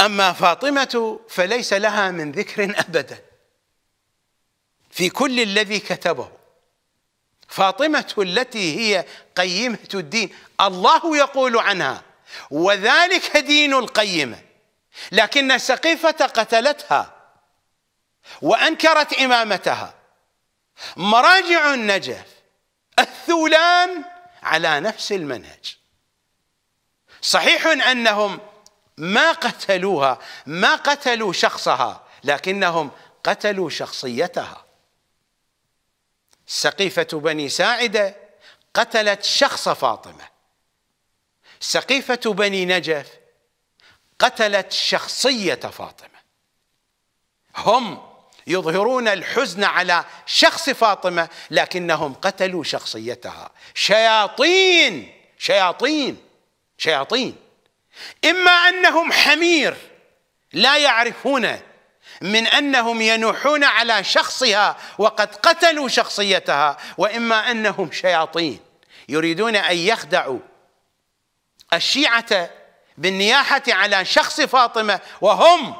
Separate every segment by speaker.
Speaker 1: أما فاطمة فليس لها من ذكر أبدا في كل الذي كتبه فاطمة التي هي قيمة الدين الله يقول عنها وذلك دين القيمة لكن السقيفة قتلتها وأنكرت إمامتها مراجع النجف الثولان على نفس المنهج صحيح أنهم ما قتلوها ما قتلوا شخصها لكنهم قتلوا شخصيتها سقيفة بني ساعدة قتلت شخص فاطمة سقيفة بني نجف قتلت شخصية فاطمة هم يظهرون الحزن على شخص فاطمة لكنهم قتلوا شخصيتها شياطين شياطين شياطين إما أنهم حمير لا يعرفون من أنهم ينوحون على شخصها وقد قتلوا شخصيتها وإما أنهم شياطين يريدون أن يخدعوا الشيعة بالنياحة على شخص فاطمة وهم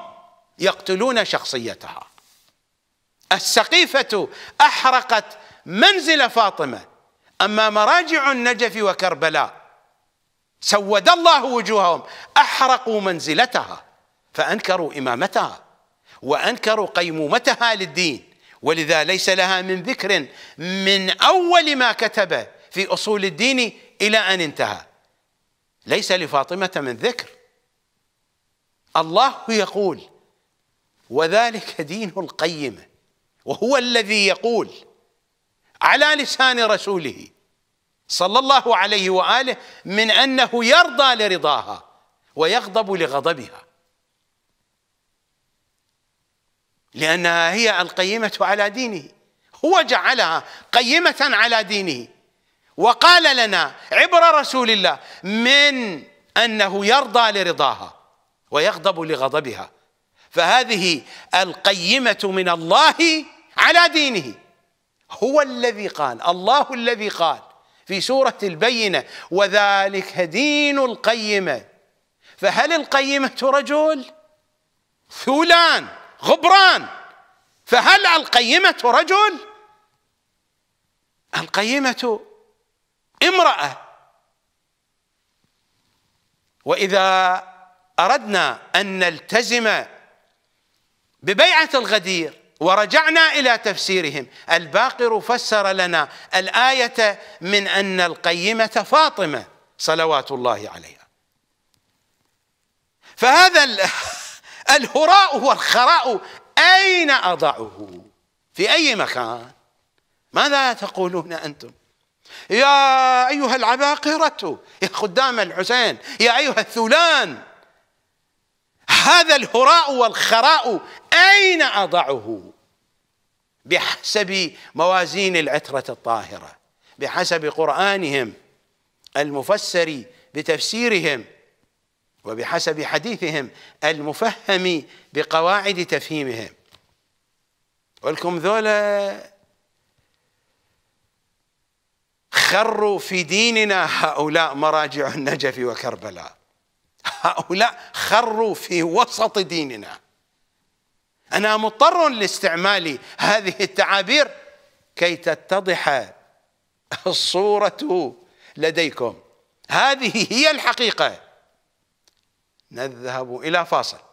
Speaker 1: يقتلون شخصيتها السقيفة أحرقت منزل فاطمة أما مراجع النجف وكربلاء سود الله وجوههم احرقوا منزلتها فانكروا امامتها وانكروا قيمومتها للدين ولذا ليس لها من ذكر من اول ما كتب في اصول الدين الى ان انتهى ليس لفاطمه من ذكر الله يقول وذلك دين القيمه وهو الذي يقول على لسان رسوله صلى الله عليه واله من انه يرضى لرضاها ويغضب لغضبها لانها هي القيمه على دينه هو جعلها قيمه على دينه وقال لنا عبر رسول الله من انه يرضى لرضاها ويغضب لغضبها فهذه القيمه من الله على دينه هو الذي قال الله الذي قال في سورة البينة وذلك دين القيمة فهل القيمة رجل ثولان غبران فهل القيمة رجل القيمة امرأة وإذا أردنا أن نلتزم ببيعة الغدير ورجعنا الى تفسيرهم الباقر فسر لنا الايه من ان القيمه فاطمه صلوات الله عليها فهذا الهراء والخراء اين اضعه في اي مكان ماذا تقولون انتم يا ايها العباقره يا خدام الحسين يا ايها الثولان هذا الهراء والخراء أين أضعه بحسب موازين العترة الطاهرة بحسب قرآنهم المفسر بتفسيرهم وبحسب حديثهم المفهم بقواعد تفهيمهم ولكم ذولا خروا في ديننا هؤلاء مراجع النجف وكربلاء هؤلاء خروا في وسط ديننا أنا مضطر لاستعمال هذه التعابير كي تتضح الصورة لديكم هذه هي الحقيقة نذهب إلى فاصل